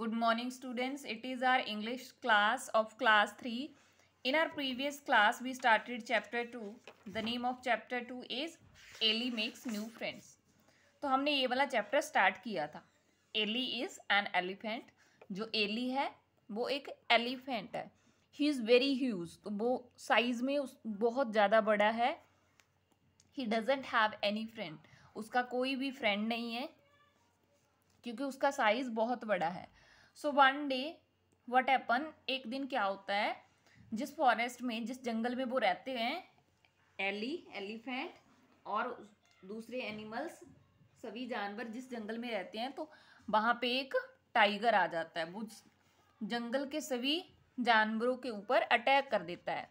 Good morning students. It is our English class of class 3. In our previous class, we started chapter 2. The name of chapter 2 is Ellie makes new friends. तो हमने ये वाला chapter start किया था Ellie is an elephant जो Ellie है वो एक एलिफेंट है ही इज़ वेरी ह्यूज तो वो साइज़ में उस बहुत ज़्यादा बड़ा है he doesn't have any friend उसका कोई भी फ्रेंड नहीं है क्योंकि उसका साइज़ बहुत बड़ा है so one day what happen एक दिन क्या होता है जिस फॉरेस्ट में जिस जंगल में वो रहते हैं एली एलिफेंट और दूसरे एनिमल्स सभी जानवर जिस जंगल में रहते हैं तो वहाँ पे एक टाइगर आ जाता है वो जंगल के सभी जानवरों के ऊपर अटैक कर देता है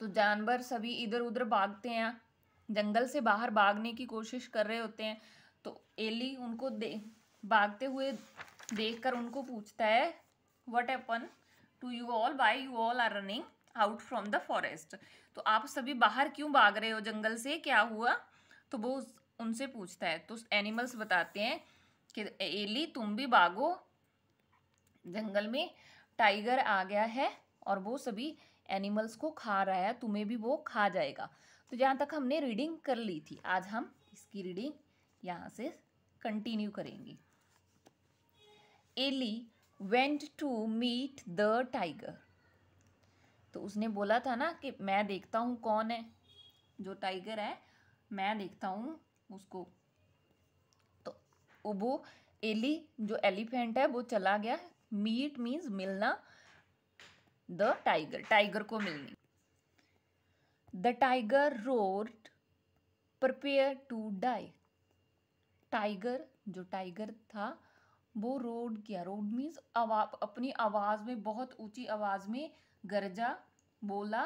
तो जानवर सभी इधर उधर भागते हैं जंगल से बाहर भागने की कोशिश कर रहे होते हैं तो एली उनको दे भागते हुए देखकर उनको पूछता है what happen to you all why you all are running out from the forest तो आप सभी बाहर क्यों भाग रहे हो जंगल से क्या हुआ तो वो उनसे पूछता है तो एनिमल्स बताते हैं कि एली तुम भी भागो जंगल में टाइगर आ गया है और वो सभी एनिमल्स को खा रहा है तुम्हें भी वो खा जाएगा तो जहाँ तक हमने रीडिंग कर ली थी आज हम इसकी रीडिंग यहाँ से कंटिन्यू करेंगे Ellie went to meet the tiger तो उसने बोला था ना कि मैं देखता हूँ कौन है जो टाइगर है मैं देखता हूँ उसको तो वो एली जो एलिफेंट है वो चला गया मीट मीन्स मिलना द टाइगर टाइगर को मिलनी the tiger roared prepare to die tiger जो टाइगर था वो रोड किया रोड मीन्स अपनी आवाज़ में बहुत ऊंची आवाज़ में गरजा बोला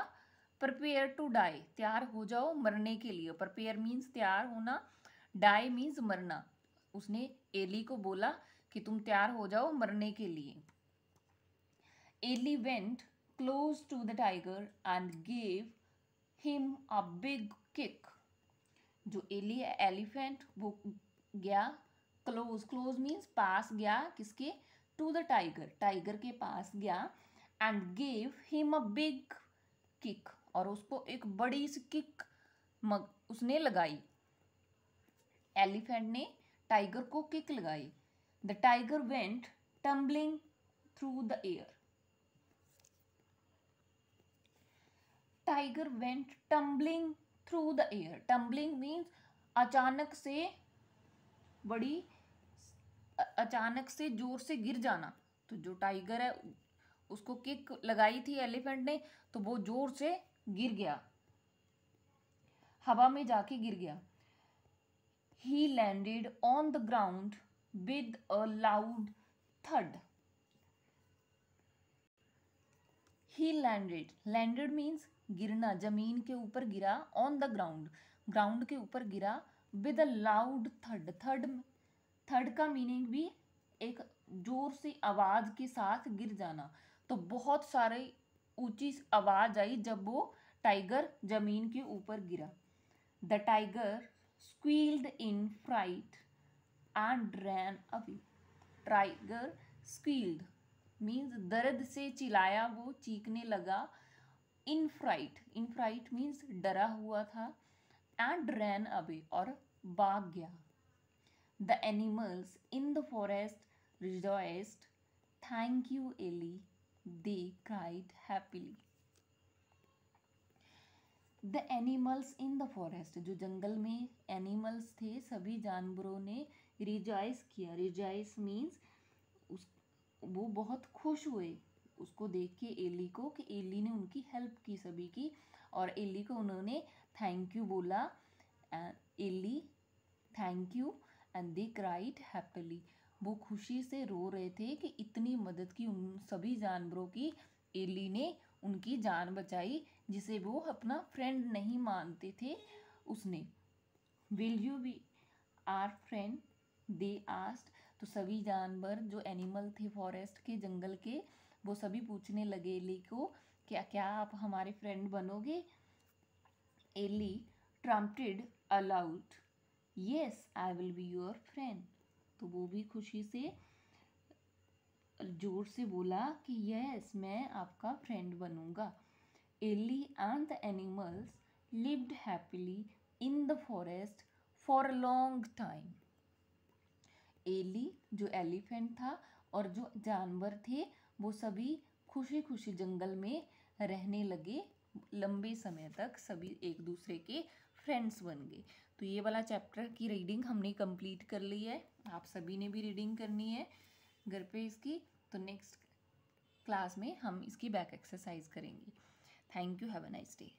प्रपेयर टू डाई तैयार हो जाओ मरने के लिए प्रपेयर मीन्स तैयार होना डाई मीन्स मरना उसने एली को बोला कि तुम तैयार हो जाओ मरने के लिए Ellie went close to the tiger and gave him a big kick जो एली है एलिफेंट वो गया क्लोज क्लोज मीन्स पास गया किसके टू द टाइगर टाइगर के पास गया and gave him a big kick और उसको एक बड़ी सी किक मग उसने लगाई एलिफेंट ने टाइगर को किक लगाई the tiger went tumbling through the air tiger went tumbling through the air tumbling means अचानक से बड़ी अचानक से जोर से गिर जाना तो जो टाइगर है उसको किक लगाई थी एलिफेंट ने तो वो जोर से गिर गया हवा में जाके गिर गया he landed on the ground with a loud thud he landed landed means गिरना जमीन के ऊपर गिरा ऑन द ग्राउंड ग्राउंड के ऊपर गिरा with a loud third third third का मीनिंग भी एक जोर से आवाज़ के साथ गिर जाना तो बहुत सारे ऊंची आवाज़ आई जब वो टाइगर जमीन के ऊपर गिरा the tiger squealed in fright and ran away tiger squealed means दर्द से चिल्लाया वो चीखने लगा in fright in fright means डरा हुआ था एंड रैन अवे और भाग गया the animals in the forest rejoiced. Thank you Ellie they cried happily. The animals in the forest जो जंगल में एनिमल्स थे सभी जानवरों ने रिजॉयस किया रिजॉयस मीन्स उस वो बहुत खुश हुए उसको देख के एली को कि एली ने उनकी हेल्प की सभी की और एली को उन्होंने थैंक यू बोला Ellie thank you and they cried happily वो खुशी से रो रहे थे कि इतनी मदद की उन सभी जानवरों की एली ने उनकी जान बचाई जिसे वो अपना फ्रेंड नहीं मानते थे उसने will you be our friend they asked तो सभी जानवर जो एनिमल थे फॉरेस्ट के जंगल के वो सभी पूछने लगे एली को क्या क्या आप हमारे फ्रेंड बनोगे Ellie trumpeted aloud yes I will be your friend तो वो भी खुशी से जोर से बोला कि यस मैं आपका फ्रेंड बनूंगा Ellie and the animals lived happily in the forest for a long time Ellie जो एलिफेंट था और जो जानवर थे वो सभी खुशी खुशी जंगल में रहने लगे लंबे समय तक सभी एक दूसरे के फ्रेंड्स बन गए तो ये वाला चैप्टर की रीडिंग हमने कंप्लीट कर ली है आप सभी ने भी रीडिंग करनी है घर पे इसकी तो नेक्स्ट क्लास में हम इसकी बैक एक्सरसाइज करेंगे thank you have a nice day